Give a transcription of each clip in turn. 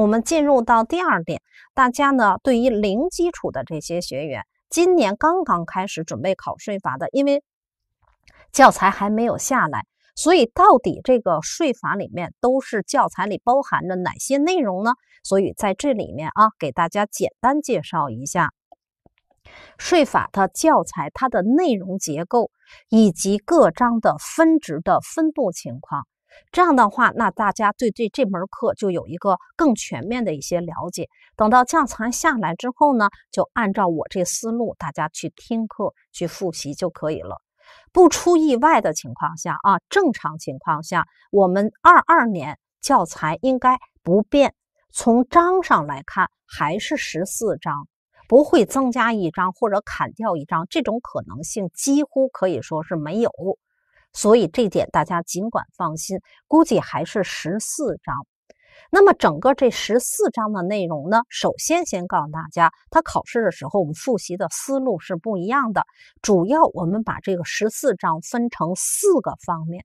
我们进入到第二点，大家呢对于零基础的这些学员，今年刚刚开始准备考税法的，因为教材还没有下来，所以到底这个税法里面都是教材里包含着哪些内容呢？所以在这里面啊，给大家简单介绍一下税法的教材它的内容结构以及各章的分值的分布情况。这样的话，那大家对这这门课就有一个更全面的一些了解。等到教材下来之后呢，就按照我这思路，大家去听课、去复习就可以了。不出意外的情况下啊，正常情况下，我们二二年教材应该不变。从章上来看，还是十四章，不会增加一章或者砍掉一章，这种可能性几乎可以说是没有。所以这点大家尽管放心，估计还是十四章。那么整个这十四章的内容呢，首先先告诉大家，它考试的时候我们复习的思路是不一样的。主要我们把这个十四章分成四个方面，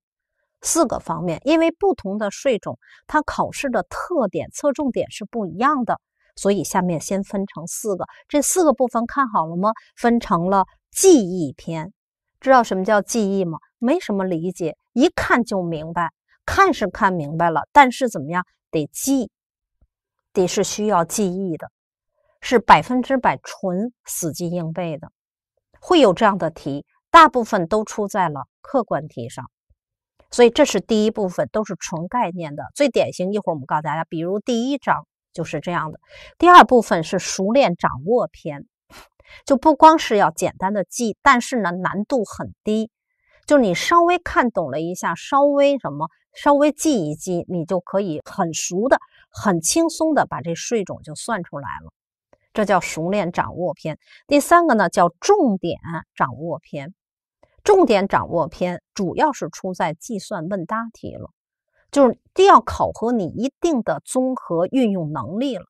四个方面，因为不同的税种，它考试的特点侧重点是不一样的。所以下面先分成四个，这四个部分看好了吗？分成了记忆篇，知道什么叫记忆吗？没什么理解，一看就明白，看是看明白了，但是怎么样得记，得是需要记忆的，是百分之百纯死记硬背的，会有这样的题，大部分都出在了客观题上，所以这是第一部分都是纯概念的，最典型一会儿我们告诉大家，比如第一章就是这样的，第二部分是熟练掌握篇，就不光是要简单的记，但是呢难度很低。就你稍微看懂了一下，稍微什么，稍微记一记，你就可以很熟的、很轻松的把这税种就算出来了。这叫熟练掌握篇。第三个呢，叫重点掌握篇。重点掌握篇主要是出在计算问答题了，就是这要考核你一定的综合运用能力了。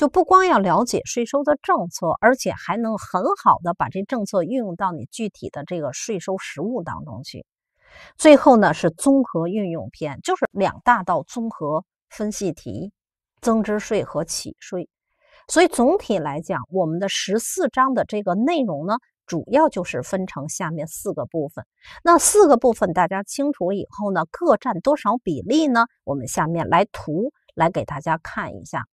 就不光要了解税收的政策，而且还能很好的把这政策运用到你具体的这个税收实务当中去。最后呢是综合运用篇，就是两大道综合分析题，增值税和企税。所以总体来讲，我们的十四章的这个内容呢，主要就是分成下面四个部分。那四个部分大家清楚以后呢，各占多少比例呢？我们下面来图来给大家看一下。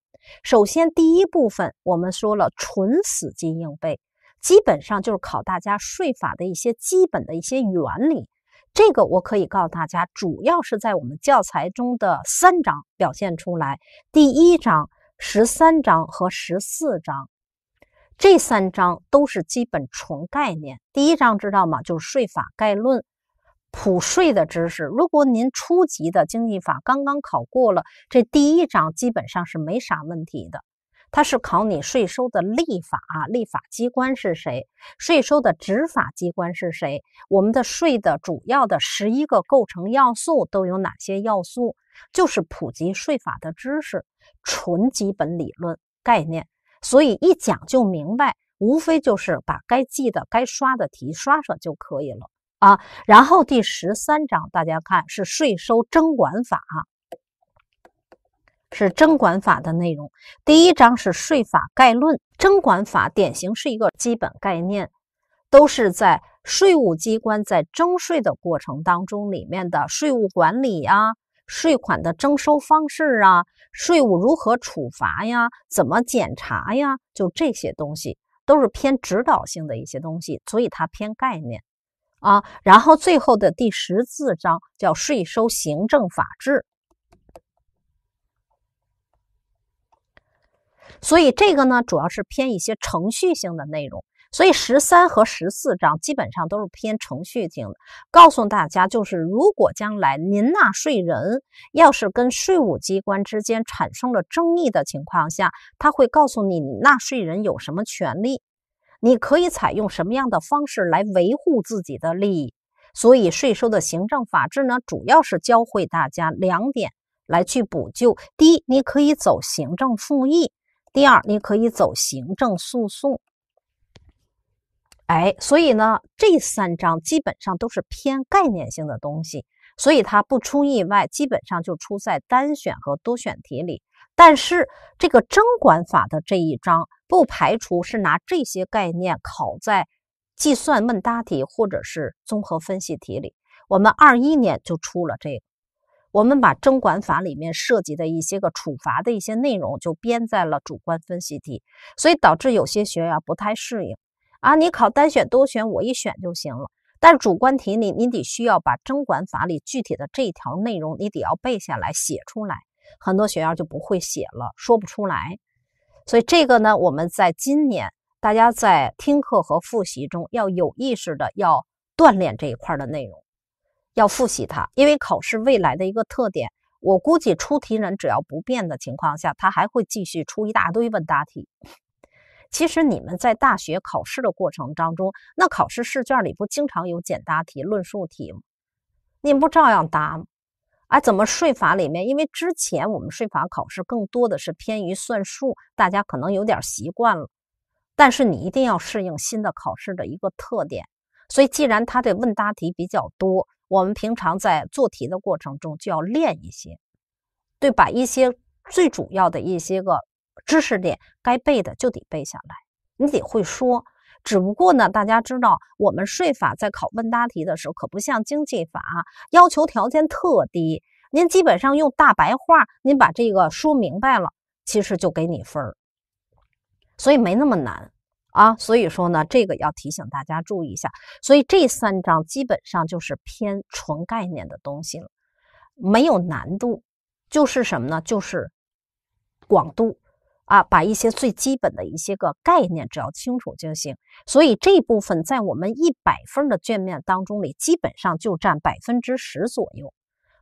首先，第一部分我们说了纯死记硬背，基本上就是考大家税法的一些基本的一些原理。这个我可以告诉大家，主要是在我们教材中的三章表现出来：第一章、十三章和十四章。这三章都是基本纯概念。第一章知道吗？就是税法概论。普税的知识，如果您初级的经济法刚刚考过了，这第一章基本上是没啥问题的。它是考你税收的立法，立法机关是谁？税收的执法机关是谁？我们的税的主要的十一个构成要素都有哪些要素？就是普及税法的知识，纯基本理论概念。所以一讲就明白，无非就是把该记的、该刷的题刷刷就可以了。啊，然后第十三章大家看是税收征管法，是征管法的内容。第一章是税法概论，征管法典型是一个基本概念，都是在税务机关在征税的过程当中里面的税务管理啊、税款的征收方式啊、税务如何处罚呀、怎么检查呀，就这些东西都是偏指导性的一些东西，所以它偏概念。啊，然后最后的第十四章叫税收行政法制，所以这个呢主要是偏一些程序性的内容，所以十三和十四章基本上都是偏程序性的。告诉大家，就是如果将来您纳税人要是跟税务机关之间产生了争议的情况下，他会告诉你纳税人有什么权利。你可以采用什么样的方式来维护自己的利益？所以税收的行政法制呢，主要是教会大家两点来去补救：第一，你可以走行政复议；第二，你可以走行政诉讼。哎，所以呢，这三章基本上都是偏概念性的东西，所以它不出意外，基本上就出在单选和多选题里。但是这个征管法的这一章。不排除是拿这些概念考在计算问答题或者是综合分析题里。我们二一年就出了这个，我们把《征管法》里面涉及的一些个处罚的一些内容就编在了主观分析题，所以导致有些学员不太适应啊。你考单选、多选，我一选就行了。但是主观题里，你得需要把《征管法》里具体的这条内容，你得要背下来、写出来。很多学员就不会写了，说不出来。所以这个呢，我们在今年大家在听课和复习中要有意识的要锻炼这一块的内容，要复习它，因为考试未来的一个特点，我估计出题人只要不变的情况下，他还会继续出一大堆问答题。其实你们在大学考试的过程当中，那考试试卷里不经常有简答题、论述题，你们不照样答吗？啊，怎么税法里面？因为之前我们税法考试更多的是偏于算术，大家可能有点习惯了。但是你一定要适应新的考试的一个特点。所以，既然它的问答题比较多，我们平常在做题的过程中就要练一些，对，把一些最主要的一些个知识点该背的就得背下来，你得会说。只不过呢，大家知道我们税法在考问答题的时候，可不像经济法要求条件特低。您基本上用大白话，您把这个说明白了，其实就给你分儿，所以没那么难啊。所以说呢，这个要提醒大家注意一下。所以这三章基本上就是偏纯概念的东西了，没有难度，就是什么呢？就是广度。啊，把一些最基本的一些个概念，只要清楚就行。所以这部分在我们一百分的卷面当中里，基本上就占百分之十左右，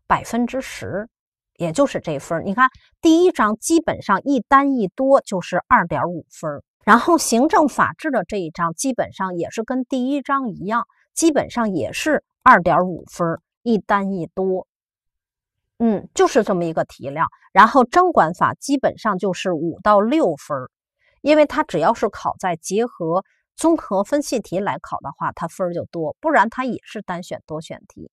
百分之十，也就是这分。你看，第一章基本上一单一多就是二点五分，然后行政法制的这一章基本上也是跟第一章一样，基本上也是二点五分，一单一多。嗯，就是这么一个题量。然后，征管法基本上就是五到六分因为它只要是考在结合综合分析题来考的话，它分就多；不然它也是单选多选题。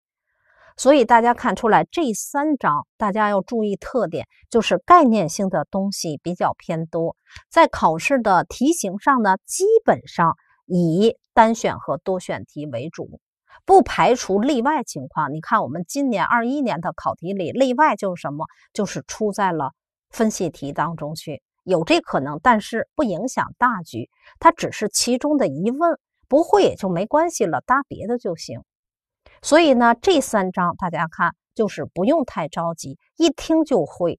所以大家看出来，这三章大家要注意特点，就是概念性的东西比较偏多，在考试的题型上呢，基本上以单选和多选题为主。不排除例外情况，你看我们今年二一年的考题里，例外就是什么？就是出在了分析题当中去，有这可能，但是不影响大局，它只是其中的一问，不会也就没关系了，答别的就行。所以呢，这三章大家看就是不用太着急，一听就会，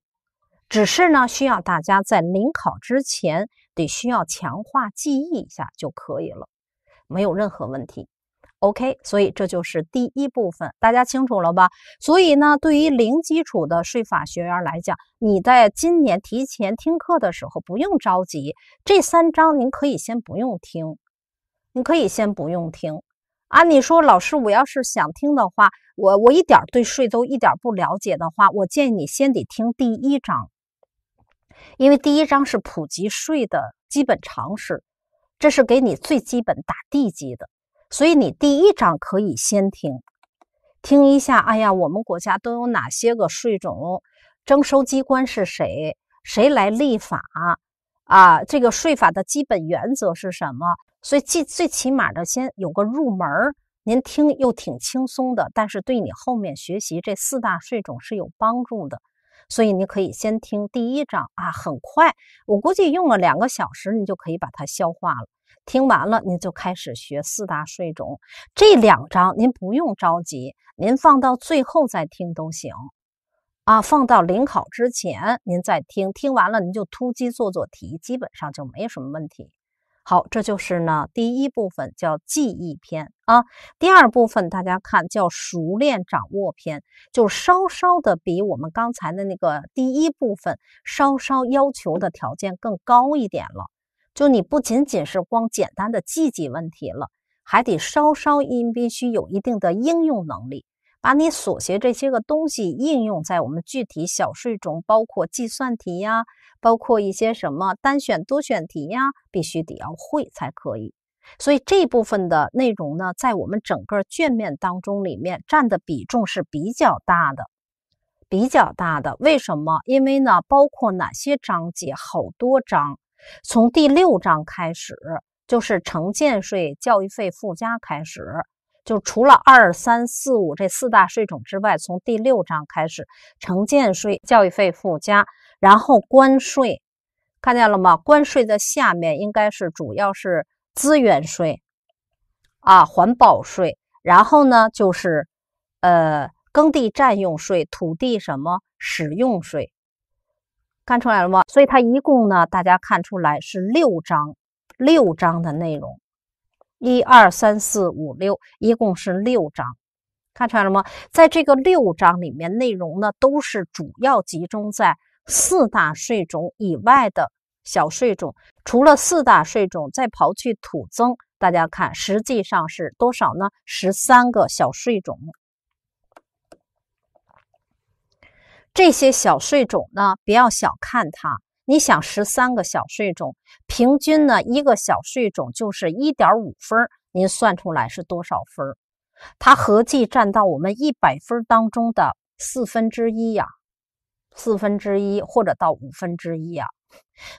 只是呢需要大家在临考之前得需要强化记忆一下就可以了，没有任何问题。OK，所以这就是第一部分，大家清楚了吧？所以呢，对于零基础的税法学员来讲，你在今年提前听课的时候不用着急，这三章您可以先不用听，你可以先不用听啊。你说老师，我要是想听的话，我我一点对税都一点不了解的话，我建议你先得听第一章，因为第一章是普及税的基本常识，这是给你最基本打地基的。所以你第一章可以先听听一下，哎呀，我们国家都有哪些个税种，征收机关是谁，谁来立法啊？这个税法的基本原则是什么？所以最最起码的先有个入门您听又挺轻松的，但是对你后面学习这四大税种是有帮助的。所以你可以先听第一章啊，很快，我估计用了两个小时，你就可以把它消化了。听完了，您就开始学四大税种这两章，您不用着急，您放到最后再听都行啊。放到临考之前，您再听听完了，您就突击做做题，基本上就没什么问题。好，这就是呢第一部分叫记忆篇啊。第二部分大家看叫熟练掌握篇，就稍稍的比我们刚才的那个第一部分稍稍要求的条件更高一点了。就你不仅仅是光简单的记记问题了，还得稍稍因必须有一定的应用能力，把你所学这些个东西应用在我们具体小数中，包括计算题呀，包括一些什么单选多选题呀，必须得要会才可以。所以这部分的内容呢，在我们整个卷面当中里面占的比重是比较大的，比较大的。为什么？因为呢，包括哪些章节，好多章。从第六章开始，就是城建税、教育费附加开始，就除了二三四五这四大税种之外，从第六章开始，城建税、教育费附加，然后关税，看见了吗？关税的下面应该是主要是资源税啊，环保税，然后呢就是呃，耕地占用税、土地什么使用税。看出来了吗？所以它一共呢，大家看出来是六章，六章的内容，一二三四五六，一共是六章，看出来了吗？在这个六章里面，内容呢都是主要集中在四大税种以外的小税种，除了四大税种，再刨去土增，大家看实际上是多少呢？十三个小税种。这些小税种呢，不要小看它。你想，十三个小税种，平均呢，一个小税种就是一点五分您算出来是多少分它合计占到我们一百分当中的四分之一呀，四分之一或者到五分之一啊。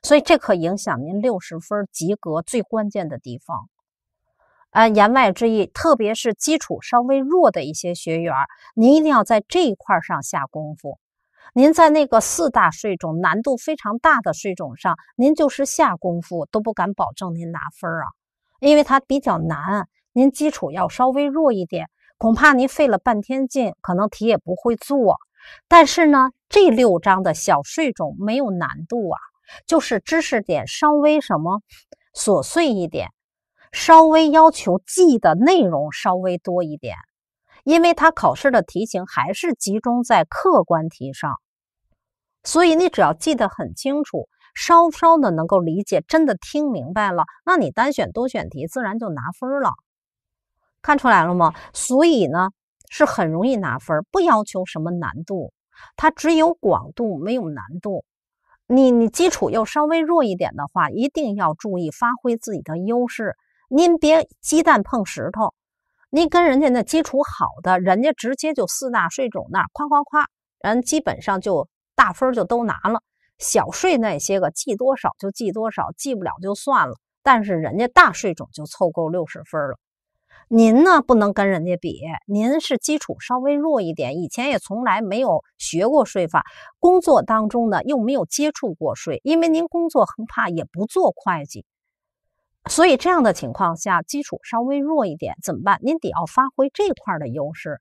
所以这可影响您六十分及格最关键的地方。啊，言外之意，特别是基础稍微弱的一些学员，您一定要在这一块上下功夫。您在那个四大税种难度非常大的税种上，您就是下功夫都不敢保证您拿分啊，因为它比较难，您基础要稍微弱一点，恐怕您费了半天劲，可能题也不会做。但是呢，这六章的小税种没有难度啊，就是知识点稍微什么琐碎一点，稍微要求记的内容稍微多一点。因为它考试的题型还是集中在客观题上，所以你只要记得很清楚，稍稍的能够理解，真的听明白了，那你单选多选题自然就拿分了。看出来了吗？所以呢，是很容易拿分，不要求什么难度，它只有广度，没有难度。你你基础又稍微弱一点的话，一定要注意发挥自己的优势，您别鸡蛋碰石头。您跟人家那基础好的，人家直接就四大税种那儿夸夸夸，人基本上就大分就都拿了。小税那些个记多少就记多少，记不了就算了。但是人家大税种就凑够六十分了。您呢不能跟人家比，您是基础稍微弱一点，以前也从来没有学过税法，工作当中呢又没有接触过税，因为您工作很怕也不做会计。所以这样的情况下，基础稍微弱一点怎么办？您得要发挥这块的优势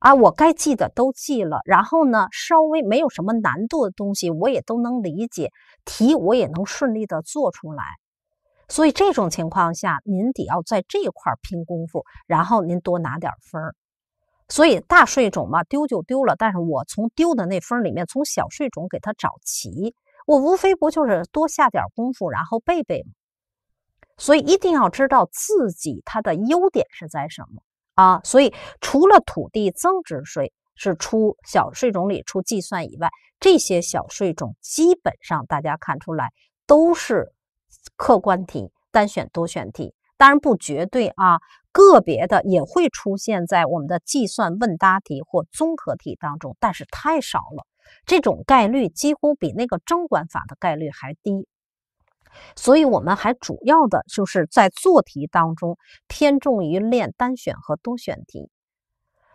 啊！我该记的都记了，然后呢，稍微没有什么难度的东西我也都能理解，题我也能顺利的做出来。所以这种情况下，您得要在这块拼功夫，然后您多拿点分。所以大税种嘛，丢就丢了，但是我从丢的那分里面，从小税种给它找齐，我无非不就是多下点功夫，然后背背嘛。所以一定要知道自己它的优点是在什么啊！所以除了土地增值税是出小税种里出计算以外，这些小税种基本上大家看出来都是客观题、单选多选题。当然不绝对啊，个别的也会出现在我们的计算问答题或综合题当中，但是太少了，这种概率几乎比那个征管法的概率还低。所以，我们还主要的就是在做题当中偏重于练单选和多选题。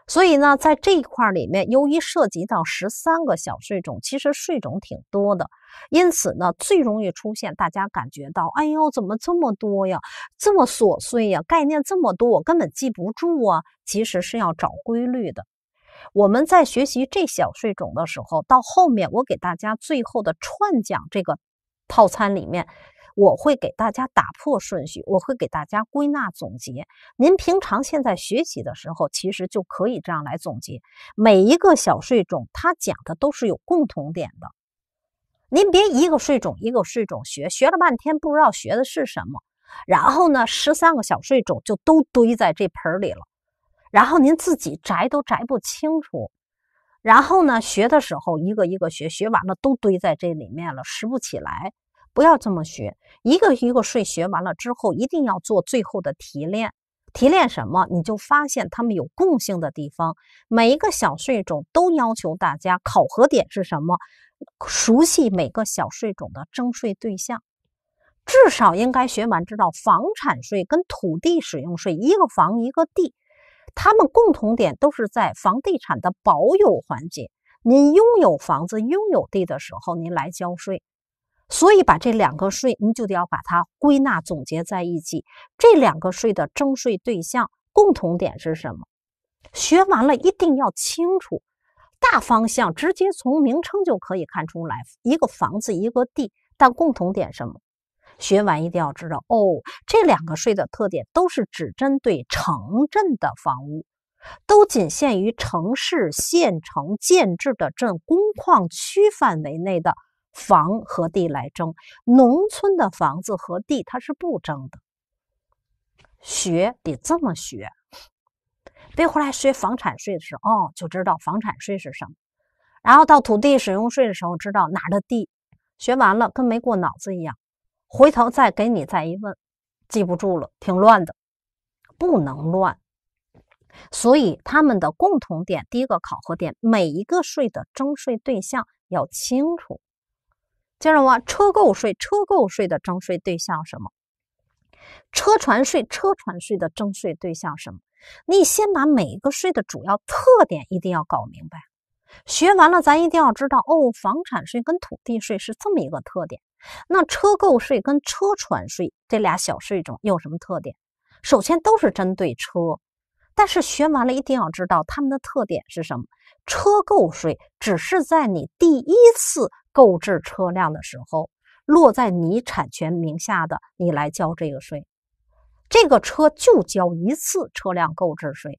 所以呢，在这一块里面，由于涉及到十三个小税种，其实税种挺多的，因此呢，最容易出现大家感觉到，哎呦，怎么这么多呀？这么琐碎呀，概念这么多，我根本记不住啊。其实是要找规律的。我们在学习这小税种的时候，到后面我给大家最后的串讲这个。套餐里面，我会给大家打破顺序，我会给大家归纳总结。您平常现在学习的时候，其实就可以这样来总结，每一个小税种，它讲的都是有共同点的。您别一个税种一个税种学，学了半天不知道学的是什么，然后呢，十三个小税种就都堆在这盆里了，然后您自己摘都摘不清楚。然后呢，学的时候一个一个学，学完了都堆在这里面了，拾不起来。不要这么学，一个一个税学完了之后，一定要做最后的提炼。提炼什么？你就发现他们有共性的地方。每一个小税种都要求大家考核点是什么？熟悉每个小税种的征税对象，至少应该学完，知道房产税跟土地使用税，一个房一个地。他们共同点都是在房地产的保有环节，您拥有房子、拥有地的时候，您来交税。所以把这两个税，你就得要把它归纳总结在一起。这两个税的征税对象共同点是什么？学完了一定要清楚。大方向直接从名称就可以看出来，一个房子，一个地，但共同点什么？学完一定要知道哦，这两个税的特点都是只针对城镇的房屋，都仅限于城市、县城、建制的镇、工矿区范围内的房和地来征，农村的房子和地它是不征的。学得这么学，别回来学房产税的时候哦，就知道房产税是什么，然后到土地使用税的时候知道哪儿的地，学完了跟没过脑子一样。回头再给你再一问，记不住了，挺乱的，不能乱。所以他们的共同点，第一个考核点，每一个税的征税对象要清楚。接着我车购税，车购税的征税对象什么？车船税，车船税的征税对象什么？你先把每一个税的主要特点一定要搞明白。学完了，咱一定要知道哦，房产税跟土地税是这么一个特点。那车购税跟车船税这俩小税种有什么特点？首先都是针对车，但是学完了一定要知道它们的特点是什么。车购税只是在你第一次购置车辆的时候，落在你产权名下的，你来交这个税。这个车就交一次车辆购置税，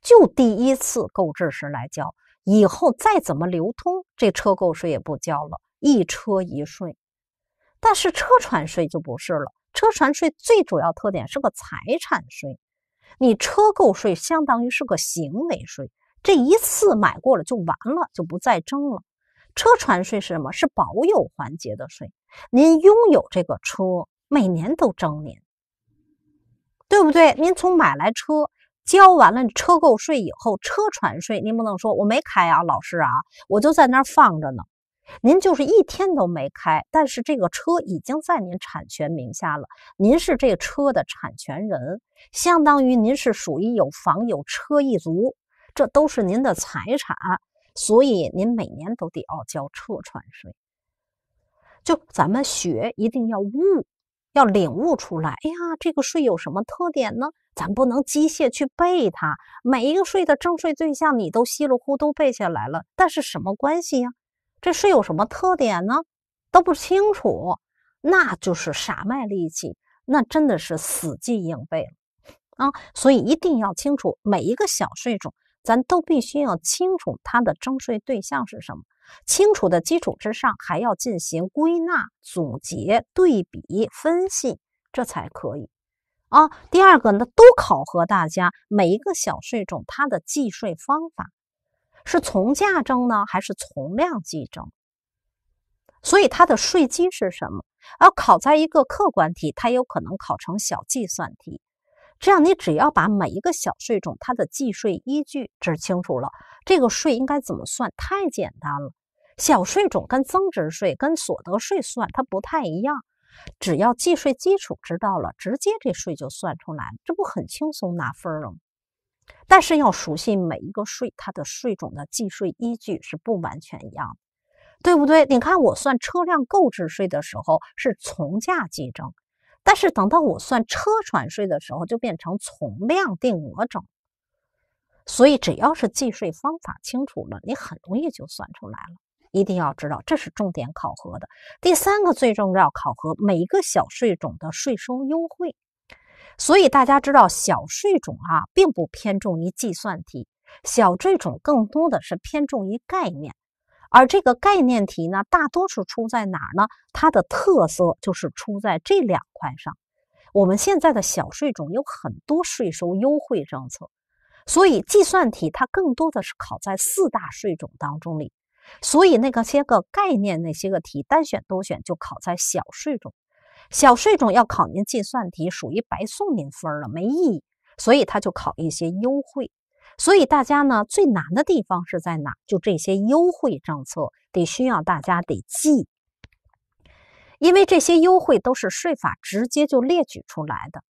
就第一次购置时来交，以后再怎么流通，这车购税也不交了，一车一税。但是车船税就不是了，车船税最主要特点是个财产税，你车购税相当于是个行为税，这一次买过了就完了，就不再征了。车船税是什么？是保有环节的税，您拥有这个车，每年都征您，对不对？您从买来车，交完了车购税以后，车船税您不能说我没开啊，老师啊，我就在那儿放着呢。您就是一天都没开，但是这个车已经在您产权名下了，您是这车的产权人，相当于您是属于有房有车一族，这都是您的财产，所以您每年都得要交车船税。就咱们学一定要悟，要领悟出来。哎呀，这个税有什么特点呢？咱不能机械去背它，每一个税的征税对象你都稀里糊涂背下来了，但是什么关系呀？这税有什么特点呢？都不清楚，那就是傻卖力气，那真的是死记硬背啊！所以一定要清楚每一个小税种，咱都必须要清楚它的征税对象是什么。清楚的基础之上，还要进行归纳、总结、对比、分析，这才可以啊。第二个呢，都考核大家每一个小税种它的计税方法。是从价征呢，还是从量计征？所以它的税基是什么？而考在一个客观题，它有可能考成小计算题。这样，你只要把每一个小税种它的计税依据指清楚了，这个税应该怎么算？太简单了。小税种跟增值税、跟所得税算它不太一样，只要计税基础知道了，直接这税就算出来，这不很轻松拿分了吗？但是要熟悉每一个税，它的税种的计税依据是不完全一样的，对不对？你看我算车辆购置税的时候是从价计征，但是等到我算车船税的时候就变成从量定额征。所以只要是计税方法清楚了，你很容易就算出来了。一定要知道这是重点考核的。第三个最重要考核每一个小税种的税收优惠。所以大家知道，小税种啊，并不偏重于计算题，小税种更多的是偏重于概念。而这个概念题呢，大多数出在哪儿呢？它的特色就是出在这两块上。我们现在的小税种有很多税收优惠政策，所以计算题它更多的是考在四大税种当中里。所以那个些个概念那些个题，单选多选就考在小税种。小税种要考您计算题，属于白送您分了，没意义，所以他就考一些优惠。所以大家呢最难的地方是在哪？就这些优惠政策得需要大家得记，因为这些优惠都是税法直接就列举出来的，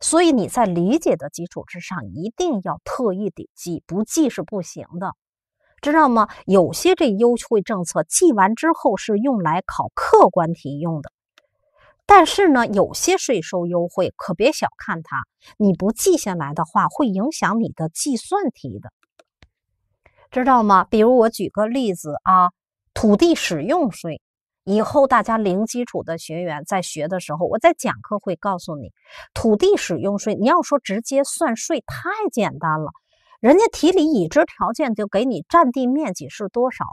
所以你在理解的基础之上一定要特意得记，不记是不行的，知道吗？有些这优惠政策记完之后是用来考客观题用的。但是呢，有些税收优惠可别小看它，你不记下来的话，会影响你的计算题的，知道吗？比如我举个例子啊，土地使用税。以后大家零基础的学员在学的时候，我在讲课会告诉你，土地使用税，你要说直接算税太简单了，人家题里已知条件就给你占地面积是多少，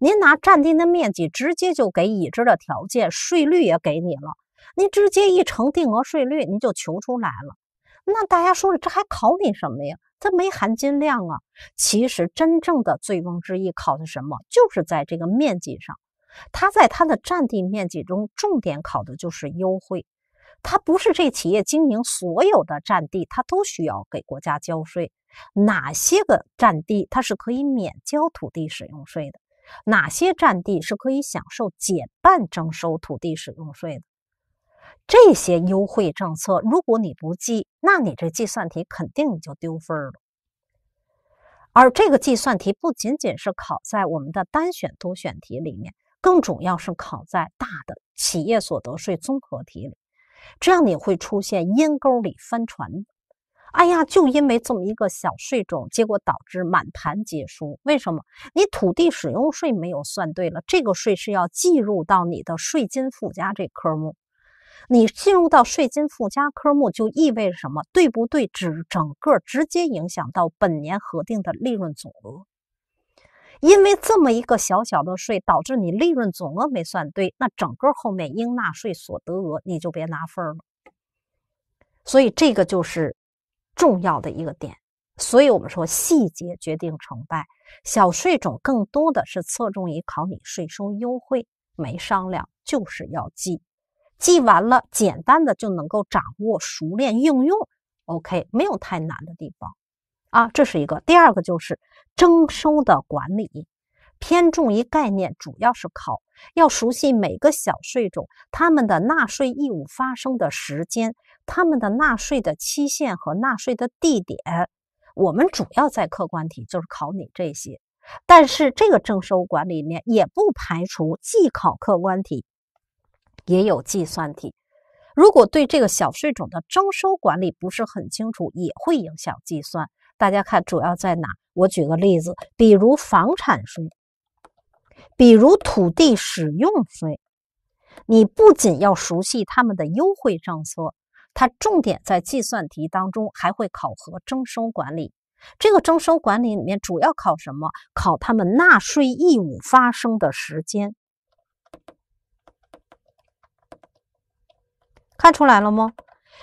您拿占地的面积直接就给已知的条件，税率也给你了。您直接一乘定额税率，您就求出来了。那大家说了，这还考你什么呀？它没含金量啊。其实真正的醉翁之意考的什么？就是在这个面积上，它在它的占地面积中，重点考的就是优惠。它不是这企业经营所有的占地，它都需要给国家交税。哪些个占地它是可以免交土地使用税的？哪些占地是可以享受减半征收土地使用税的？这些优惠政策，如果你不记，那你这计算题肯定你就丢分了。而这个计算题不仅仅是考在我们的单选、多选题里面，更主要是考在大的企业所得税综合题里。这样你会出现阴沟里翻船。哎呀，就因为这么一个小税种，结果导致满盘皆输。为什么？你土地使用税没有算对了，这个税是要计入到你的税金附加这科目。你进入到税金附加科目就意味着什么？对不对？只整个直接影响到本年核定的利润总额，因为这么一个小小的税导致你利润总额没算对，那整个后面应纳税所得额你就别拿分了。所以这个就是重要的一个点。所以我们说细节决定成败，小税种更多的是侧重于考你税收优惠，没商量，就是要记。记完了，简单的就能够掌握、熟练应用。OK，没有太难的地方啊，这是一个。第二个就是征收的管理，偏重于概念，主要是考要熟悉每个小税种他们的纳税义务发生的时间、他们的纳税的期限和纳税的地点。我们主要在客观题就是考你这些，但是这个征收管理里面也不排除既考客观题。也有计算题，如果对这个小税种的征收管理不是很清楚，也会影响计算。大家看主要在哪？我举个例子，比如房产税，比如土地使用税，你不仅要熟悉他们的优惠政策，它重点在计算题当中还会考核征收管理。这个征收管理里面主要考什么？考他们纳税义务发生的时间。看出来了吗？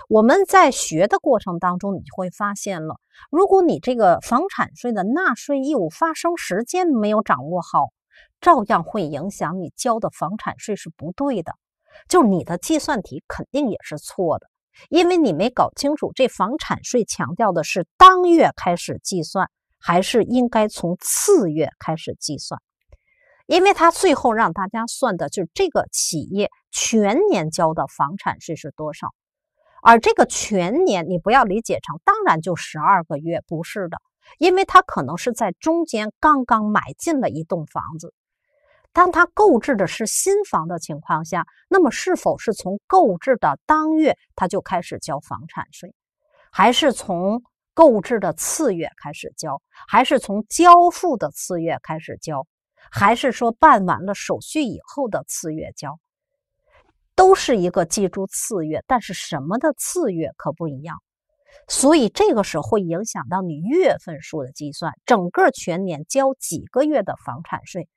我们在学的过程当中，你会发现了，如果你这个房产税的纳税义务发生时间没有掌握好，照样会影响你交的房产税是不对的，就是你的计算题肯定也是错的，因为你没搞清楚这房产税强调的是当月开始计算，还是应该从次月开始计算。因为他最后让大家算的就是这个企业全年交的房产税是多少，而这个全年你不要理解成当然就十二个月，不是的，因为他可能是在中间刚刚买进了一栋房子，当他购置的是新房的情况下，那么是否是从购置的当月他就开始交房产税，还是从购置的次月开始交，还是从交付的次月开始交？还是说办完了手续以后的次月交，都是一个记住次月，但是什么的次月可不一样，所以这个时候会影响到你月份数的计算，整个全年交几个月的房产税，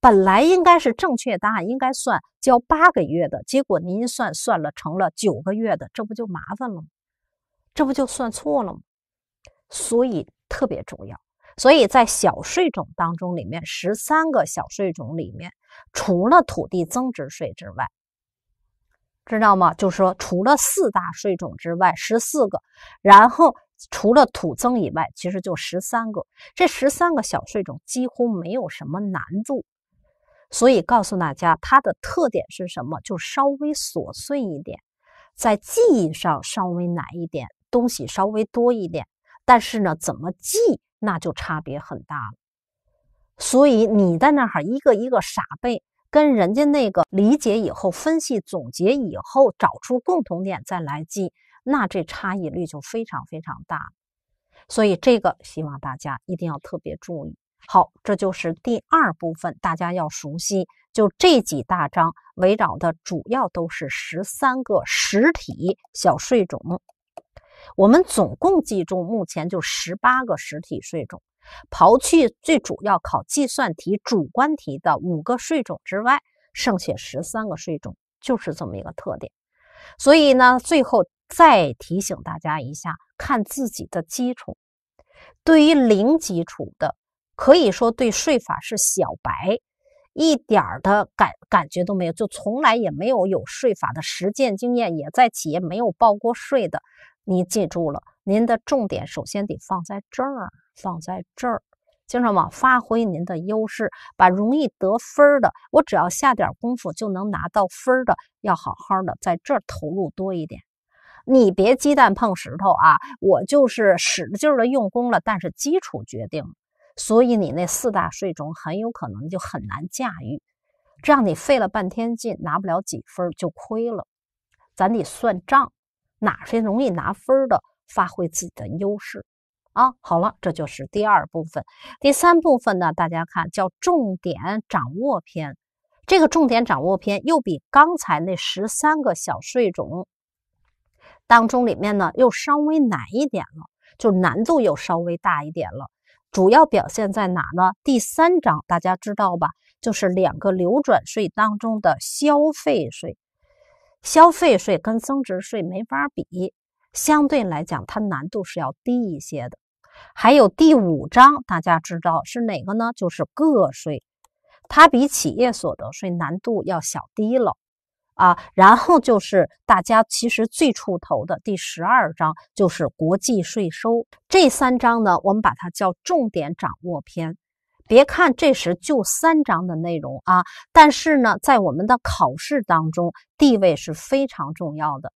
本来应该是正确答案，应该算交八个月的，结果您算算了成了九个月的，这不就麻烦了吗？这不就算错了吗？所以特别重要。所以在小税种当中，里面十三个小税种里面，除了土地增值税之外，知道吗？就是说，除了四大税种之外，十四个，然后除了土增以外，其实就十三个。这十三个小税种几乎没有什么难度。所以告诉大家，它的特点是什么？就稍微琐碎一点，在记忆上稍微难一点，东西稍微多一点，但是呢，怎么记？那就差别很大了，所以你在那儿哈一个一个傻背，跟人家那个理解以后、分析、总结以后，找出共同点再来记，那这差异率就非常非常大。所以这个希望大家一定要特别注意。好，这就是第二部分，大家要熟悉，就这几大章围绕的主要都是十三个实体小税种。我们总共记住目前就十八个实体税种，刨去最主要考计算题、主观题的五个税种之外，剩下十三个税种就是这么一个特点。所以呢，最后再提醒大家一下，看自己的基础。对于零基础的，可以说对税法是小白，一点儿的感感觉都没有，就从来也没有有税法的实践经验，也在企业没有报过税的。你记住了，您的重点首先得放在这儿，放在这儿，听懂吗？发挥您的优势，把容易得分的，我只要下点功夫就能拿到分的，要好好的在这儿投入多一点。你别鸡蛋碰石头啊！我就是使劲的用功了，但是基础决定，所以你那四大税种很有可能就很难驾驭，这样你费了半天劲拿不了几分就亏了，咱得算账。哪些容易拿分的，发挥自己的优势啊！好了，这就是第二部分。第三部分呢，大家看叫重点掌握篇。这个重点掌握篇又比刚才那十三个小税种当中里面呢，又稍微难一点了，就难度又稍微大一点了。主要表现在哪呢？第三章大家知道吧，就是两个流转税当中的消费税。消费税跟增值税没法比，相对来讲它难度是要低一些的。还有第五章，大家知道是哪个呢？就是个税，它比企业所得税难度要小低了啊。然后就是大家其实最出头的第十二章，就是国际税收。这三章呢，我们把它叫重点掌握篇。别看这时就三章的内容啊，但是呢，在我们的考试当中地位是非常重要的。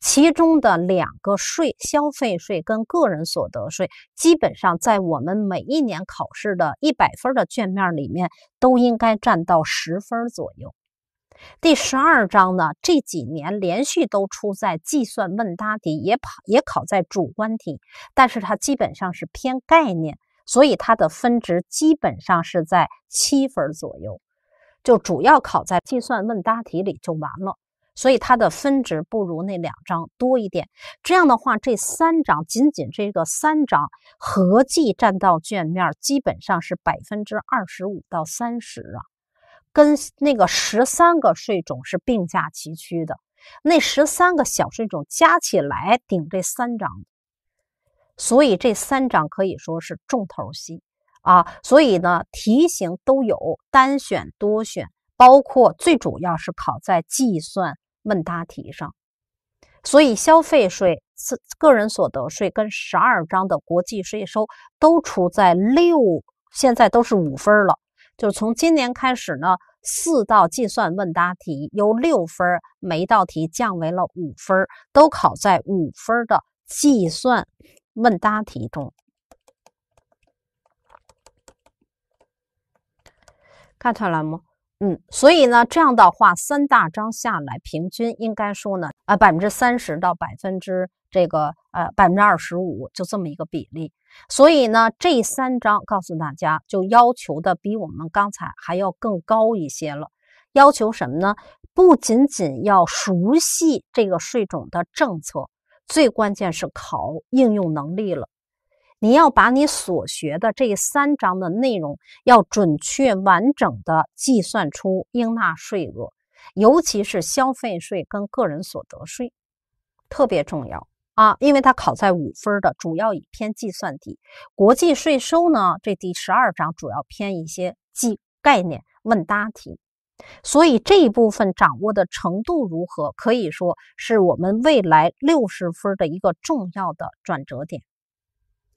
其中的两个税，消费税跟个人所得税，基本上在我们每一年考试的一百分的卷面里面都应该占到十分左右。第十二章呢，这几年连续都出在计算问答题，也考也考在主观题，但是它基本上是偏概念。所以它的分值基本上是在七分左右，就主要考在计算问答题里就完了。所以它的分值不如那两章多一点。这样的话，这三章仅仅这个三章合计占到卷面，基本上是百分之二十五到三十啊，跟那个十三个税种是并驾齐驱的。那十三个小税种加起来顶这三章。所以这三章可以说是重头戏啊！所以呢，题型都有单选、多选，包括最主要是考在计算问答题上。所以消费税、个个人所得税跟十二章的国际税收都出在六，现在都是五分了。就是从今年开始呢，四道计算问答题由六分每一道题降为了五分，都考在五分的计算。问答题中看出来吗？嗯，所以呢，这样的话，三大章下来，平均应该说呢，啊，百分之三十到百分之这个呃，百分之二十五，就这么一个比例。所以呢，这三章告诉大家，就要求的比我们刚才还要更高一些了。要求什么呢？不仅仅要熟悉这个税种的政策。最关键是考应用能力了，你要把你所学的这三章的内容，要准确完整的计算出应纳税额，尤其是消费税跟个人所得税，特别重要啊，因为它考在五分的，主要以偏计算题。国际税收呢，这第十二章主要偏一些记概念问答题。所以这一部分掌握的程度如何，可以说是我们未来六十分的一个重要的转折点，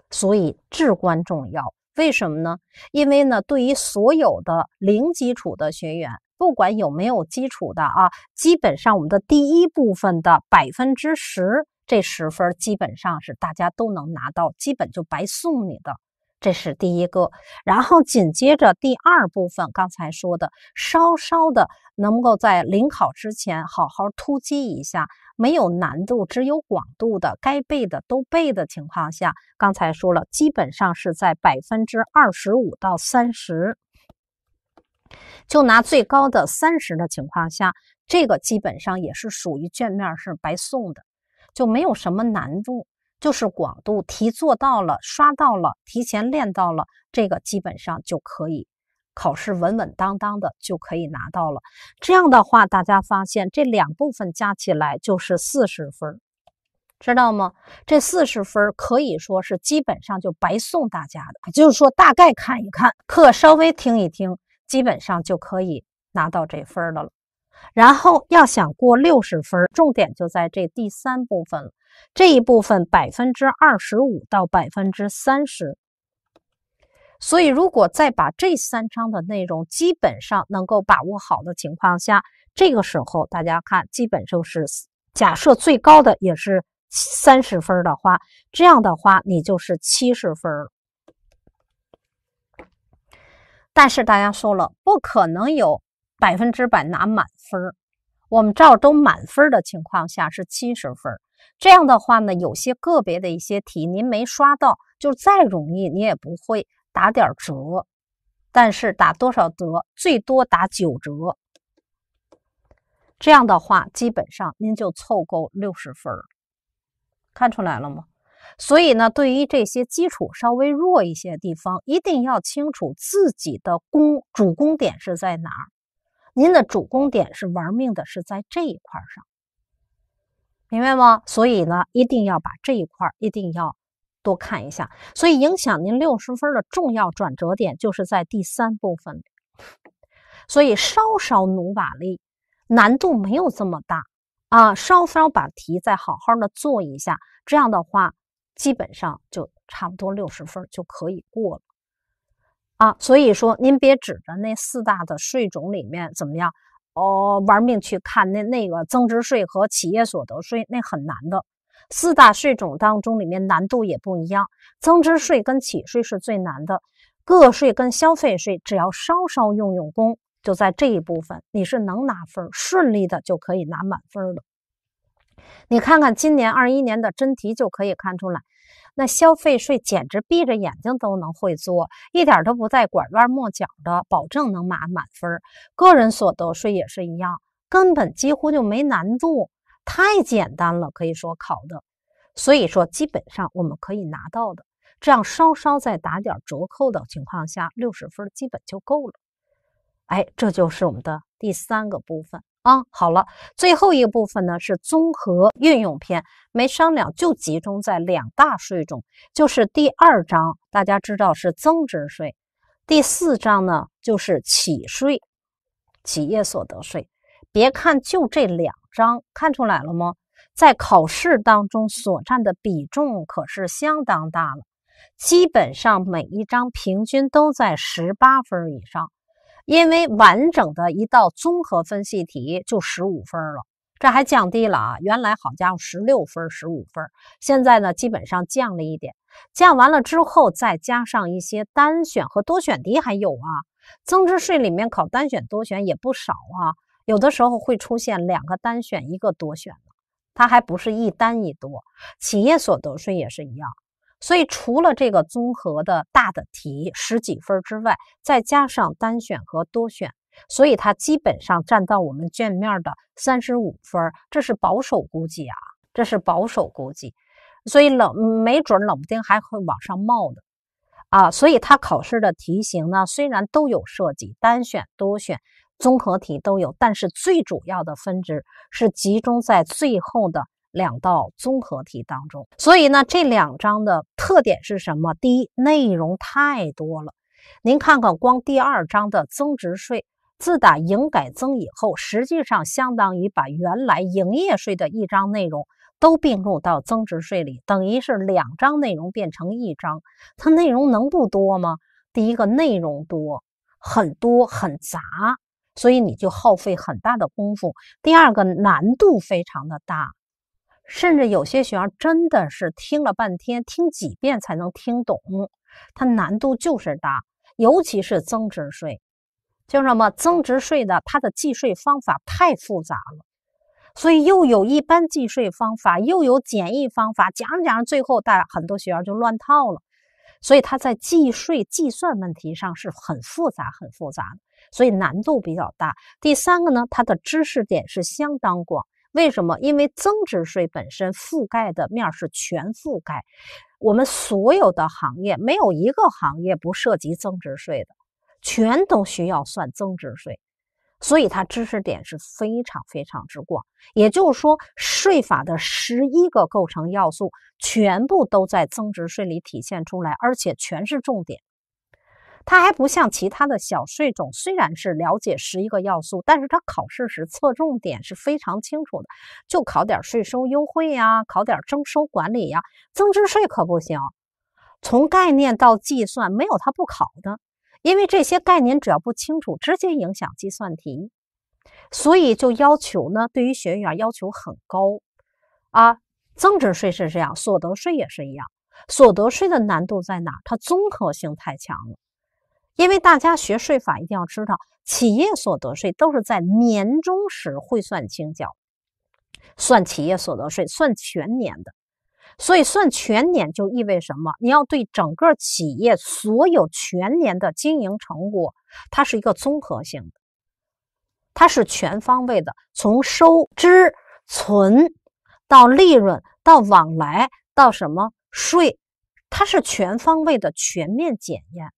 所以至关重要。为什么呢？因为呢，对于所有的零基础的学员，不管有没有基础的啊，基本上我们的第一部分的百分之十这十分，基本上是大家都能拿到，基本就白送你的。这是第一个，然后紧接着第二部分，刚才说的，稍稍的能够在临考之前好好突击一下，没有难度，只有广度的，该背的都背的情况下，刚才说了，基本上是在百分之二十五到三十，就拿最高的三十的情况下，这个基本上也是属于卷面是白送的，就没有什么难度。就是广度题做到了，刷到了，提前练到了，这个基本上就可以考试稳稳当当的就可以拿到了。这样的话，大家发现这两部分加起来就是四十分，知道吗？这四十分可以说是基本上就白送大家的，就是说大概看一看课，稍微听一听，基本上就可以拿到这分的了。然后要想过六十分，重点就在这第三部分了。这一部分百分之二十五到百分之三十，所以如果再把这三章的内容基本上能够把握好的情况下，这个时候大家看，基本就是假设最高的也是三十分的话，这样的话你就是七十分。但是大家说了，不可能有百分之百拿满分。我们照都满分的情况下是七十分。这样的话呢，有些个别的一些题您没刷到，就再容易你也不会打点折。但是打多少折，最多打九折。这样的话，基本上您就凑够六十分。看出来了吗？所以呢，对于这些基础稍微弱一些地方，一定要清楚自己的攻主攻点是在哪儿。您的主攻点是玩命的，是在这一块上。明白吗？所以呢，一定要把这一块一定要多看一下。所以影响您六十分的重要转折点就是在第三部分。所以稍稍努把力，难度没有这么大啊，稍稍把题再好好的做一下，这样的话基本上就差不多六十分就可以过啊。所以说您别指着那四大的税种里面怎么样。哦，玩命去看那那个增值税和企业所得税，那很难的。四大税种当中，里面难度也不一样，增值税跟企税是最难的，个税跟消费税只要稍稍用用功，就在这一部分你是能拿分，顺利的就可以拿满分的。你看看今年二一年的真题就可以看出来。那消费税简直闭着眼睛都能会做，一点都不在拐弯抹角的，保证能拿满分。个人所得税也是一样，根本几乎就没难度，太简单了，可以说考的。所以说，基本上我们可以拿到的，这样稍稍再打点折扣的情况下，六十分基本就够了。哎，这就是我们的第三个部分。啊，好了，最后一个部分呢是综合运用篇，没商量，就集中在两大税种，就是第二章大家知道是增值税，第四章呢就是企税，企业所得税。别看就这两章，看出来了吗？在考试当中所占的比重可是相当大了，基本上每一张平均都在十八分以上。因为完整的一道综合分析题就十五分了，这还降低了啊！原来好家伙，十六分、十五分，现在呢基本上降了一点。降完了之后，再加上一些单选和多选题，还有啊，增值税里面考单选多选也不少啊，有的时候会出现两个单选一个多选的，它还不是一单一多。企业所得税也是一样。所以除了这个综合的大的题十几分之外，再加上单选和多选，所以它基本上占到我们卷面的三十五分，这是保守估计啊，这是保守估计。所以冷没准冷不丁还会往上冒的啊。所以它考试的题型呢，虽然都有涉及单选、多选、综合题都有，但是最主要的分值是集中在最后的。两道综合题当中，所以呢，这两章的特点是什么？第一，内容太多了。您看看，光第二章的增值税，自打营改增以后，实际上相当于把原来营业税的一章内容都并入到增值税里，等于是两章内容变成一章。它内容能不多吗？第一个，内容多，很多很杂，所以你就耗费很大的功夫。第二个，难度非常的大。甚至有些学员真的是听了半天，听几遍才能听懂，它难度就是大，尤其是增值税，就什么增值税的，它的计税方法太复杂了，所以又有一般计税方法，又有简易方法，讲着讲着，最后大家很多学员就乱套了，所以它在计税计算问题上是很复杂很复杂的，所以难度比较大。第三个呢，它的知识点是相当广。为什么？因为增值税本身覆盖的面是全覆盖，我们所有的行业没有一个行业不涉及增值税的，全都需要算增值税，所以它知识点是非常非常之广。也就是说，税法的十一个构成要素全部都在增值税里体现出来，而且全是重点。它还不像其他的小税种，虽然是了解十一个要素，但是它考试时侧重点是非常清楚的，就考点税收优惠呀，考点征收管理呀。增值税可不行，从概念到计算没有它不考的，因为这些概念只要不清楚，直接影响计算题，所以就要求呢，对于学员要求很高啊。增值税是这样，所得税也是一样。所得税的难度在哪？它综合性太强了。因为大家学税法一定要知道，企业所得税都是在年终时汇算清缴，算企业所得税算全年的，所以算全年就意味什么？你要对整个企业所有全年的经营成果，它是一个综合性，它是全方位的，从收支存到利润到往来到什么税，它是全方位的全面检验。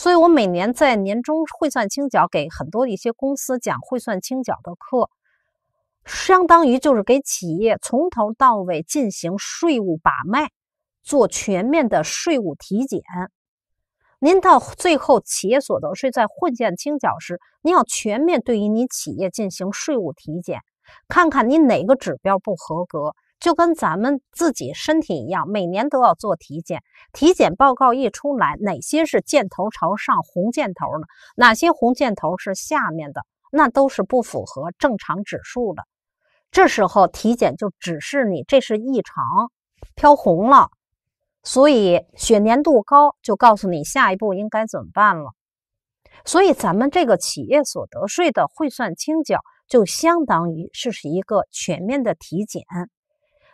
所以，我每年在年终汇算清缴，给很多的一些公司讲汇算清缴的课，相当于就是给企业从头到尾进行税务把脉，做全面的税务体检。您到最后企业所得税在汇算清缴时，您要全面对于你企业进行税务体检，看看您哪个指标不合格。就跟咱们自己身体一样，每年都要做体检。体检报告一出来，哪些是箭头朝上红箭头呢？哪些红箭头是下面的？那都是不符合正常指数的。这时候体检就指示你这是异常，飘红了。所以血粘度高，就告诉你下一步应该怎么办了。所以咱们这个企业所得税的汇算清缴，就相当于是是一个全面的体检。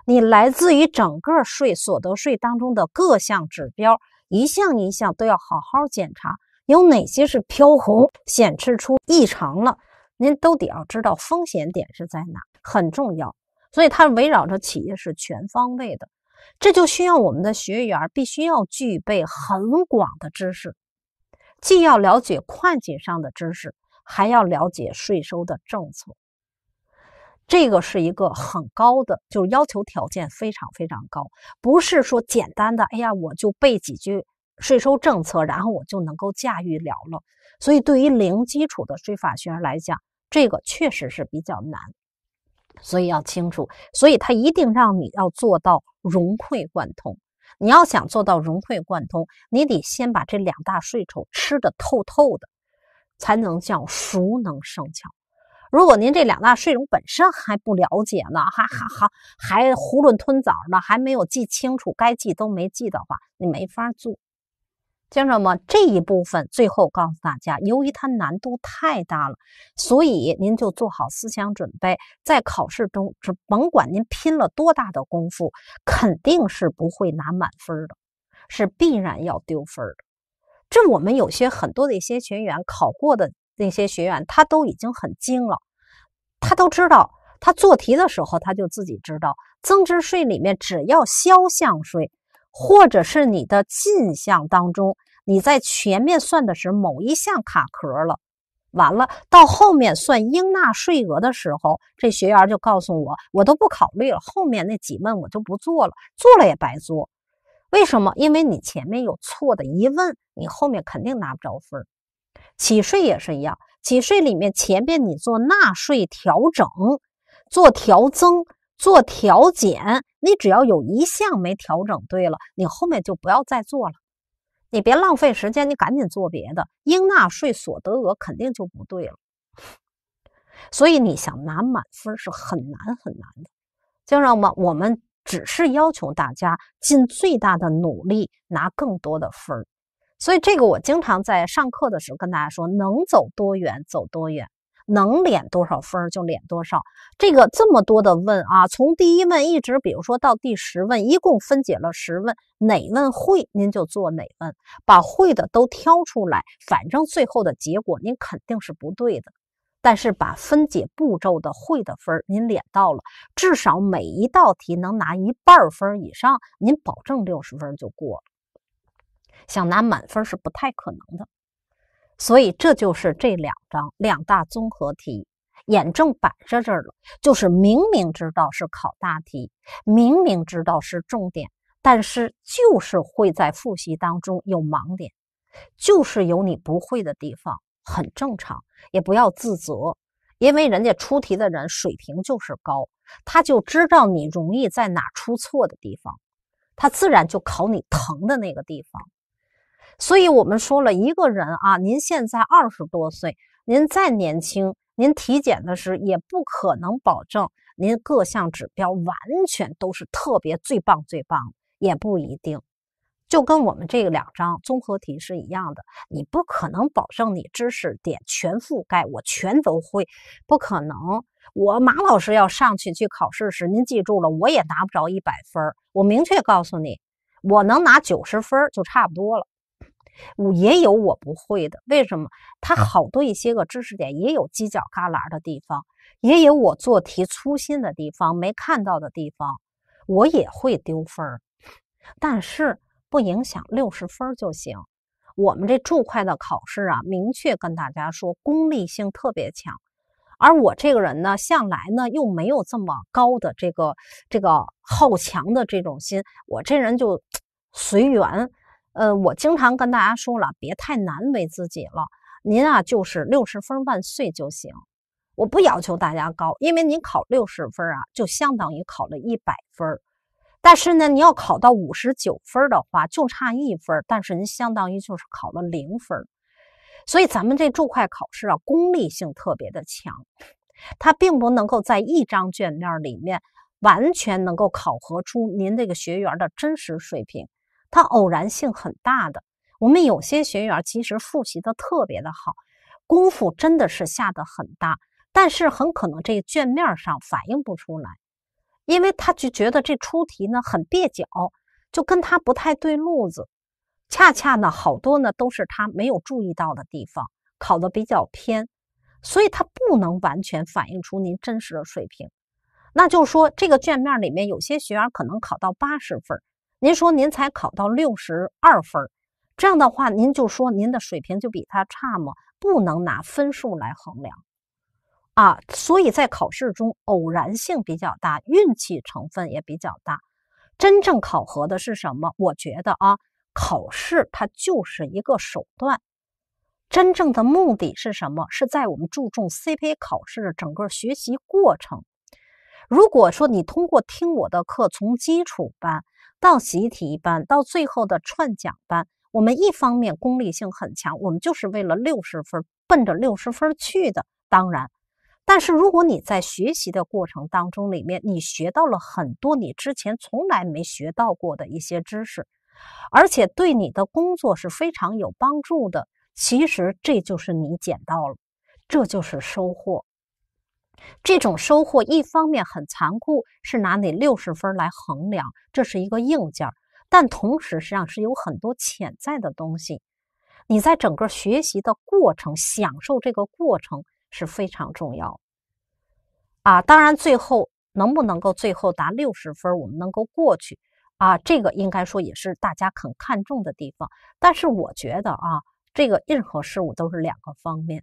你来自于整个税所得税当中的各项指标，一项一项都要好好检查，有哪些是飘红，显示出异常了，您都得要知道风险点是在哪，很重要。所以它围绕着企业是全方位的，这就需要我们的学员必须要具备很广的知识，既要了解会计上的知识，还要了解税收的政策。这个是一个很高的，就是要求条件非常非常高，不是说简单的，哎呀，我就背几句税收政策，然后我就能够驾驭了了。所以对于零基础的税法学员来讲，这个确实是比较难。所以要清楚，所以他一定让你要做到融会贯通。你要想做到融会贯通，你得先把这两大税筹吃得透透的，才能叫熟能生巧。如果您这两大税种本身还不了解呢，还还还还囫囵吞枣呢，还没有记清楚该记都没记的话，你没法做。听着吗？这一部分最后告诉大家，由于它难度太大了，所以您就做好思想准备，在考试中是甭管您拼了多大的功夫，肯定是不会拿满分的，是必然要丢分的。这我们有些很多的一些学员考过的。那些学员他都已经很精了，他都知道，他做题的时候他就自己知道，增值税里面只要销项税，或者是你的进项当中，你在前面算的是某一项卡壳了，完了到后面算应纳税额的时候，这学员就告诉我，我都不考虑了，后面那几问我就不做了，做了也白做，为什么？因为你前面有错的一问，你后面肯定拿不着分儿。起税也是一样，起税里面前面你做纳税调整，做调增，做调减，你只要有一项没调整对了，你后面就不要再做了，你别浪费时间，你赶紧做别的。应纳税所得额肯定就不对了，所以你想拿满分是很难很难的。家长们，我们只是要求大家尽最大的努力拿更多的分儿。所以这个我经常在上课的时候跟大家说，能走多远走多远，能敛多少分就敛多少。这个这么多的问啊，从第一问一直比如说到第十问，一共分解了十问，哪问会您就做哪问，把会的都挑出来，反正最后的结果您肯定是不对的。但是把分解步骤的会的分您敛到了，至少每一道题能拿一半分以上，您保证六十分就过。想拿满分是不太可能的，所以这就是这两章两大综合题眼正摆在这儿了。就是明明知道是考大题，明明知道是重点，但是就是会在复习当中有盲点，就是有你不会的地方，很正常，也不要自责，因为人家出题的人水平就是高，他就知道你容易在哪出错的地方，他自然就考你疼的那个地方。所以我们说了，一个人啊，您现在二十多岁，您再年轻，您体检的时候也不可能保证您各项指标完全都是特别最棒最棒，也不一定。就跟我们这个两张综合题是一样的，你不可能保证你知识点全覆盖，我全都会，不可能。我马老师要上去去考试时，您记住了，我也拿不着一百分我明确告诉你，我能拿九十分就差不多了。我也有我不会的，为什么？他好多一些个知识点也有犄角旮旯的地方，也有我做题粗心的地方、没看到的地方，我也会丢分儿，但是不影响六十分就行。我们这注会的考试啊，明确跟大家说，功利性特别强，而我这个人呢，向来呢又没有这么高的这个这个好强的这种心，我这人就随缘。呃，我经常跟大家说了，别太难为自己了。您啊，就是六十分万岁就行。我不要求大家高，因为您考六十分啊，就相当于考了一百分但是呢，你要考到五十九分的话，就差一分，但是您相当于就是考了零分。所以咱们这注会考试啊，功利性特别的强，它并不能够在一张卷面里面完全能够考核出您这个学员的真实水平。它偶然性很大的，我们有些学员其实复习的特别的好，功夫真的是下的很大，但是很可能这个卷面上反映不出来，因为他就觉得这出题呢很蹩脚，就跟他不太对路子，恰恰呢好多呢都是他没有注意到的地方，考的比较偏，所以他不能完全反映出您真实的水平。那就是说这个卷面里面有些学员可能考到八十分。您说您才考到六十二分这样的话，您就说您的水平就比他差吗？不能拿分数来衡量啊！所以在考试中，偶然性比较大，运气成分也比较大。真正考核的是什么？我觉得啊，考试它就是一个手段，真正的目的是什么？是在我们注重 CP a 考试的整个学习过程。如果说你通过听我的课，从基础班。到习题班，到最后的串讲班，我们一方面功利性很强，我们就是为了六十分，奔着六十分去的。当然，但是如果你在学习的过程当中里面，你学到了很多你之前从来没学到过的一些知识，而且对你的工作是非常有帮助的，其实这就是你捡到了，这就是收获。这种收获一方面很残酷，是拿你六十分来衡量，这是一个硬件；但同时实际上是有很多潜在的东西。你在整个学习的过程，享受这个过程是非常重要啊！当然，最后能不能够最后达六十分，我们能够过去啊，这个应该说也是大家肯看重的地方。但是我觉得啊，这个任何事物都是两个方面。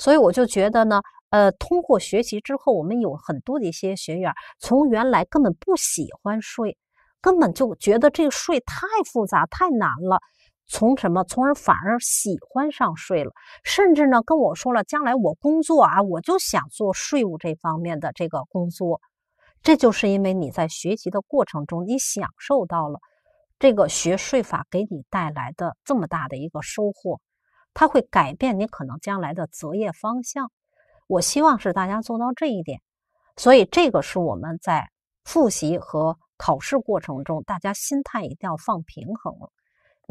所以我就觉得呢，呃，通过学习之后，我们有很多的一些学员，从原来根本不喜欢税，根本就觉得这个税太复杂、太难了，从什么，从而反而喜欢上税了，甚至呢跟我说了，将来我工作啊，我就想做税务这方面的这个工作。这就是因为你在学习的过程中，你享受到了这个学税法给你带来的这么大的一个收获。它会改变你可能将来的择业方向，我希望是大家做到这一点。所以，这个是我们在复习和考试过程中，大家心态一定要放平衡了。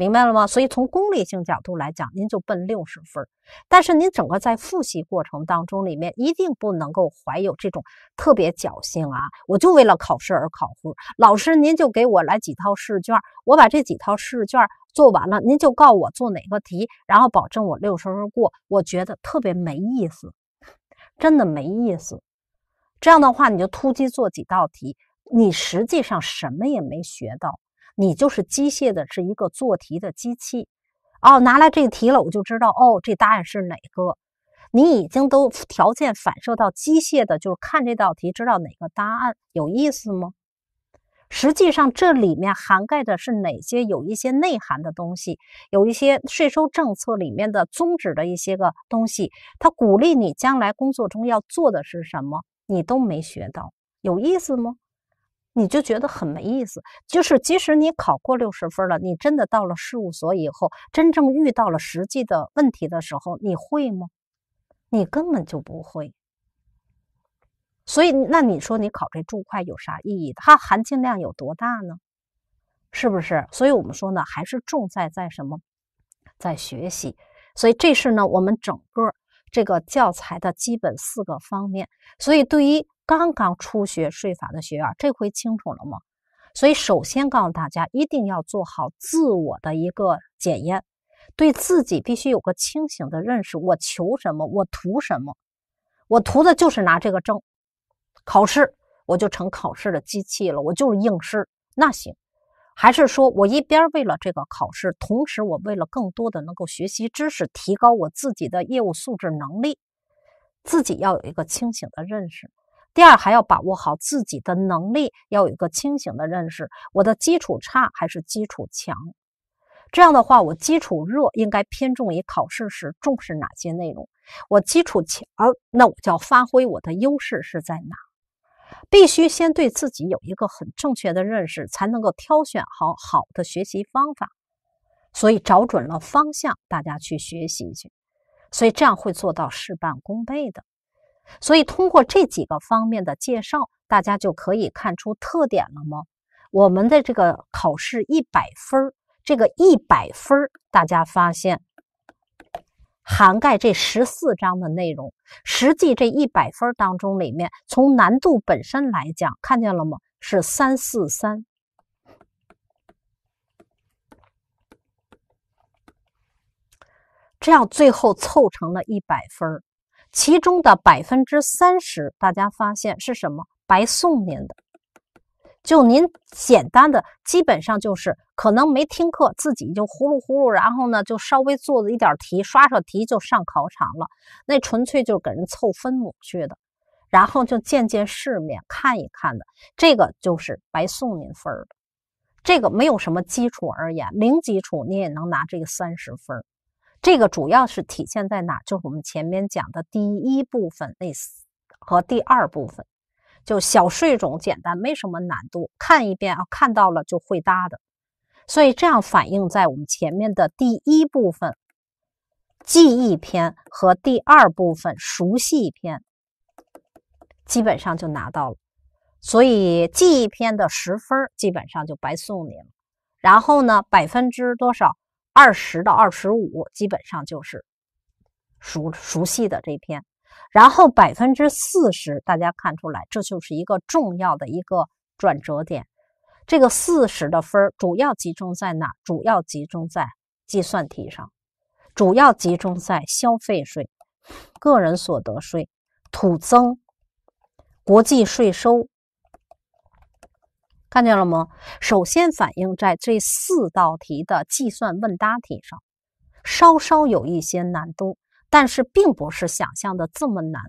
明白了吗？所以从功利性角度来讲，您就奔六十分但是您整个在复习过程当中里面，一定不能够怀有这种特别侥幸啊！我就为了考试而考试，老师您就给我来几套试卷，我把这几套试卷做完了，您就告诉我做哪个题，然后保证我六十分过。我觉得特别没意思，真的没意思。这样的话，你就突击做几道题，你实际上什么也没学到。你就是机械的，是一个做题的机器，哦，拿来这题了，我就知道，哦，这答案是哪个？你已经都条件反射到机械的，就是看这道题知道哪个答案，有意思吗？实际上，这里面涵盖的是哪些有一些内涵的东西，有一些税收政策里面的宗旨的一些个东西，它鼓励你将来工作中要做的是什么，你都没学到，有意思吗？你就觉得很没意思，就是即使你考过六十分了，你真的到了事务所以后，真正遇到了实际的问题的时候，你会吗？你根本就不会。所以，那你说你考这注会有啥意义？它含金量有多大呢？是不是？所以我们说呢，还是重在在什么，在学习。所以这是呢，我们整个。这个教材的基本四个方面，所以对于刚刚初学税法的学员，这回清楚了吗？所以首先告诉大家，一定要做好自我的一个检验，对自己必须有个清醒的认识。我求什么？我图什么？我图的就是拿这个证，考试我就成考试的机器了，我就是应试，那行。还是说，我一边为了这个考试，同时我为了更多的能够学习知识，提高我自己的业务素质能力，自己要有一个清醒的认识。第二，还要把握好自己的能力，要有一个清醒的认识。我的基础差还是基础强？这样的话，我基础弱，应该偏重于考试时重视哪些内容？我基础强，那我就要发挥我的优势是在哪？必须先对自己有一个很正确的认识，才能够挑选好好的学习方法。所以找准了方向，大家去学习去，所以这样会做到事半功倍的。所以通过这几个方面的介绍，大家就可以看出特点了吗？我们的这个考试一百分这个一百分大家发现。涵盖这十四章的内容，实际这一百分当中里面，从难度本身来讲，看见了吗？是三四三，这样最后凑成了一百分，其中的百分之三十，大家发现是什么？白送您的。就您简单的，基本上就是可能没听课，自己就呼噜呼噜，然后呢就稍微做了一点题，刷刷题就上考场了。那纯粹就是给人凑分母去的，然后就见见世面，看一看的。这个就是白送您分儿，这个没有什么基础而言，零基础你也能拿这个三十分。这个主要是体现在哪？就是我们前面讲的第一部分类似和第二部分。就小税种简单，没什么难度，看一遍啊，看到了就会搭的。所以这样反映在我们前面的第一部分记忆篇和第二部分熟悉篇，基本上就拿到了。所以记忆篇的十分基本上就白送你了。然后呢，百分之多少？二十到二十五，基本上就是熟熟悉的这篇。然后百分之四十，大家看出来，这就是一个重要的一个转折点。这个四十的分主要集中在哪？主要集中在计算题上，主要集中在消费税、个人所得税、土增、国际税收。看见了吗？首先反映在这四道题的计算问答题上，稍稍有一些难度。但是并不是想象的这么难，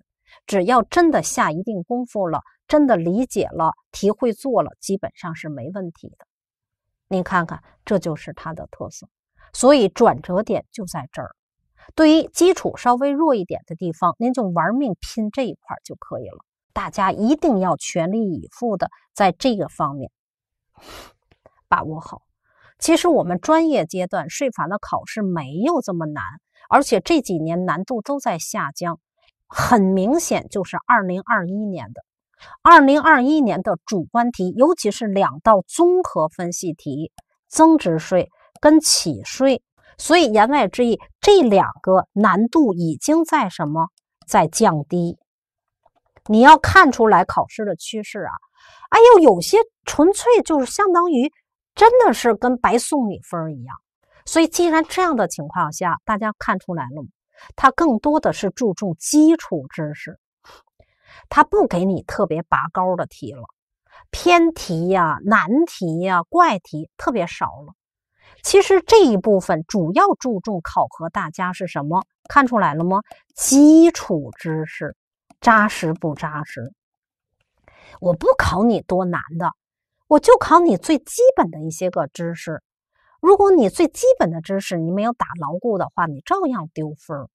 只要真的下一定功夫了，真的理解了，题会做了，基本上是没问题的。您看看，这就是它的特色，所以转折点就在这儿。对于基础稍微弱一点的地方，您就玩命拼这一块就可以了。大家一定要全力以赴的在这个方面把握好。其实我们专业阶段税法的考试没有这么难。而且这几年难度都在下降，很明显就是二零二一年的，二零二一年的主观题，尤其是两道综合分析题，增值税跟企税，所以言外之意，这两个难度已经在什么，在降低？你要看出来考试的趋势啊！哎呦，有些纯粹就是相当于，真的是跟白送你分一样。所以，既然这样的情况下，大家看出来了吗？他更多的是注重基础知识，他不给你特别拔高的题了，偏题呀、难题呀、怪题特别少了。其实这一部分主要注重考核大家是什么？看出来了吗？基础知识扎实不扎实？我不考你多难的，我就考你最基本的一些个知识。如果你最基本的知识你没有打牢固的话，你照样丢分。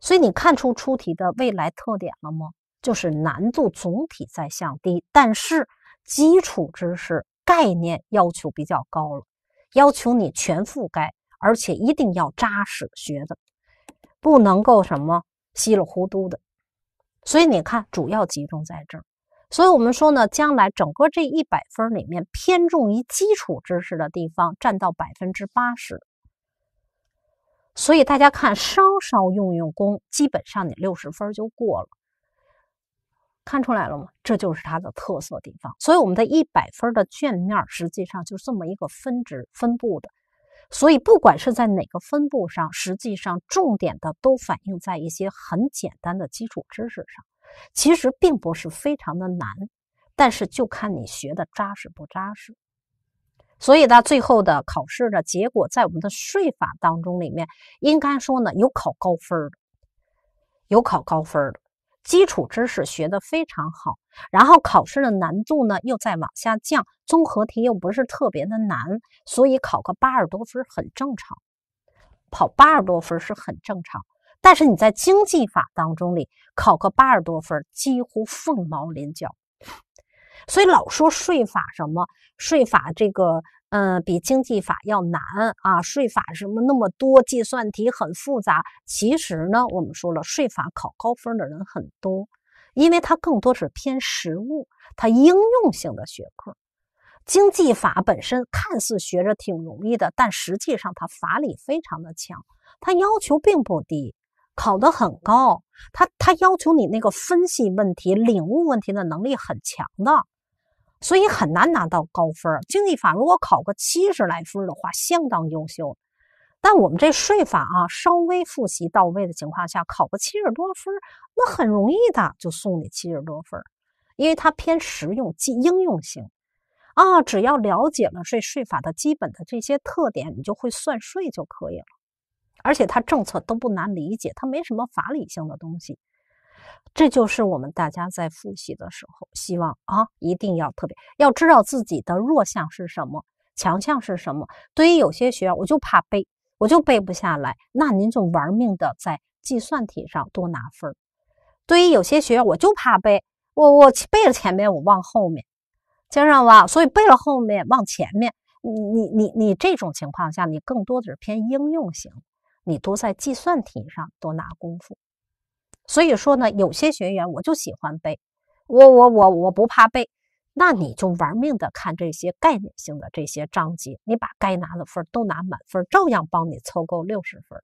所以你看出出题的未来特点了吗？就是难度总体在降低，但是基础知识概念要求比较高了，要求你全覆盖，而且一定要扎实学的，不能够什么稀里糊涂的。所以你看，主要集中在这儿。所以我们说呢，将来整个这一百分里面偏重于基础知识的地方占到百分之八十。所以大家看，稍稍用用功，基本上你六十分就过了。看出来了吗？这就是它的特色地方。所以我们在一百分的卷面，实际上就这么一个分值分布的。所以不管是在哪个分布上，实际上重点的都反映在一些很简单的基础知识上。其实并不是非常的难，但是就看你学的扎实不扎实。所以呢，最后的考试的结果，在我们的税法当中里面，应该说呢，有考高分的，有考高分的。基础知识学的非常好，然后考试的难度呢又在往下降，综合题又不是特别的难，所以考个八十多分很正常，考八十多分是很正常但是你在经济法当中里考个八十多分几乎凤毛麟角，所以老说税法什么税法这个嗯比经济法要难啊税法什么那么多计算题很复杂，其实呢我们说了税法考高分的人很多，因为它更多是偏实务，它应用性的学科。经济法本身看似学着挺容易的，但实际上它法理非常的强，它要求并不低。考得很高，他他要求你那个分析问题、领悟问题的能力很强的，所以很难拿到高分。经济法如果考个七十来分的话，相当优秀。但我们这税法啊，稍微复习到位的情况下，考个七十多分，那很容易的就送你七十多分，因为它偏实用、即应用型啊。只要了解了税税法的基本的这些特点，你就会算税就可以了。而且他政策都不难理解，他没什么法理性的东西，这就是我们大家在复习的时候，希望啊一定要特别要知道自己的弱项是什么，强项是什么。对于有些学员，我就怕背，我就背不下来，那您就玩命的在计算题上多拿分儿。对于有些学员，我就怕背，我我背了前面，我忘后面，加上吧？所以背了后面忘前面，你你你你这种情况下，你更多的是偏应用型。你多在计算题上多拿功夫，所以说呢，有些学员我就喜欢背，我我我我不怕背，那你就玩命的看这些概念性的这些章节，你把该拿的分都拿满分，照样帮你凑够六十分，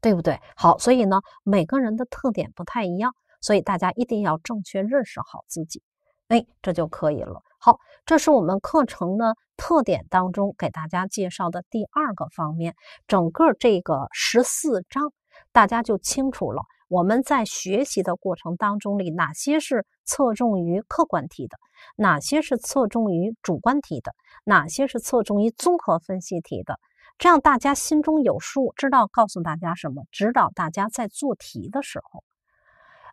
对不对？好，所以呢，每个人的特点不太一样，所以大家一定要正确认识好自己，哎，这就可以了。好，这是我们课程呢特点当中给大家介绍的第二个方面。整个这个十四章，大家就清楚了。我们在学习的过程当中里，哪些是侧重于客观题的，哪些是侧重于主观题的，哪些是侧重于综合分析题的，这样大家心中有数，知道告诉大家什么，指导大家在做题的时候。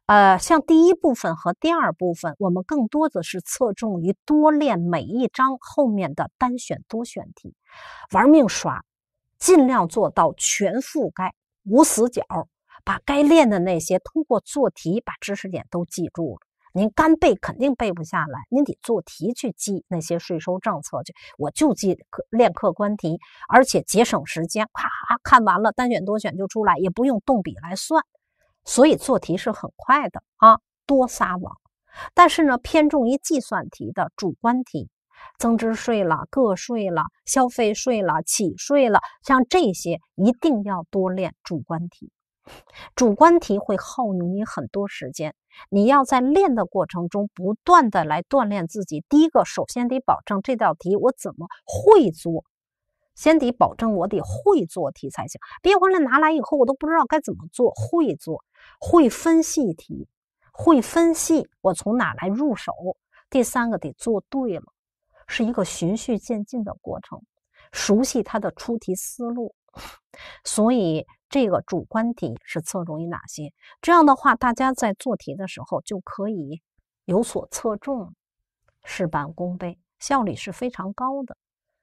呃，像第一部分和第二部分，我们更多的是侧重于多练每一章后面的单选、多选题，玩命刷，尽量做到全覆盖、无死角，把该练的那些通过做题把知识点都记住了。您干背肯定背不下来，您得做题去记那些税收政策去。我就记练客观题，而且节省时间，咔看完了单选、多选就出来，也不用动笔来算。所以做题是很快的啊，多撒网。但是呢，偏重于计算题的主观题，增值税了、个税了、消费税了、企税了，像这些一定要多练主观题。主观题会耗你很多时间，你要在练的过程中不断的来锻炼自己。第一个，首先得保证这道题我怎么会做。先得保证我得会做题才行。别回来拿来以后，我都不知道该怎么做。会做，会分析题，会分析，我从哪来入手？第三个得做对了，是一个循序渐进的过程，熟悉它的出题思路。所以这个主观题是侧重于哪些？这样的话，大家在做题的时候就可以有所侧重，事半功倍，效率是非常高的。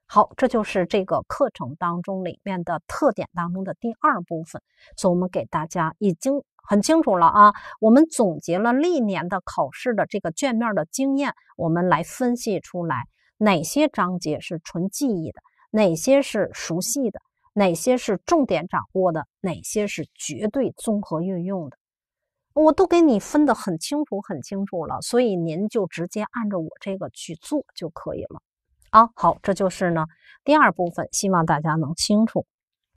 好，这就是这个课程当中里面的特点当中的第二部分，所以我们给大家已经很清楚了啊。我们总结了历年的考试的这个卷面的经验，我们来分析出来哪些章节是纯记忆的，哪些是熟悉的，哪些是重点掌握的，哪些是绝对综合运用的，我都给你分的很清楚很清楚了。所以您就直接按照我这个去做就可以了。好好，这就是呢第二部分，希望大家能清楚。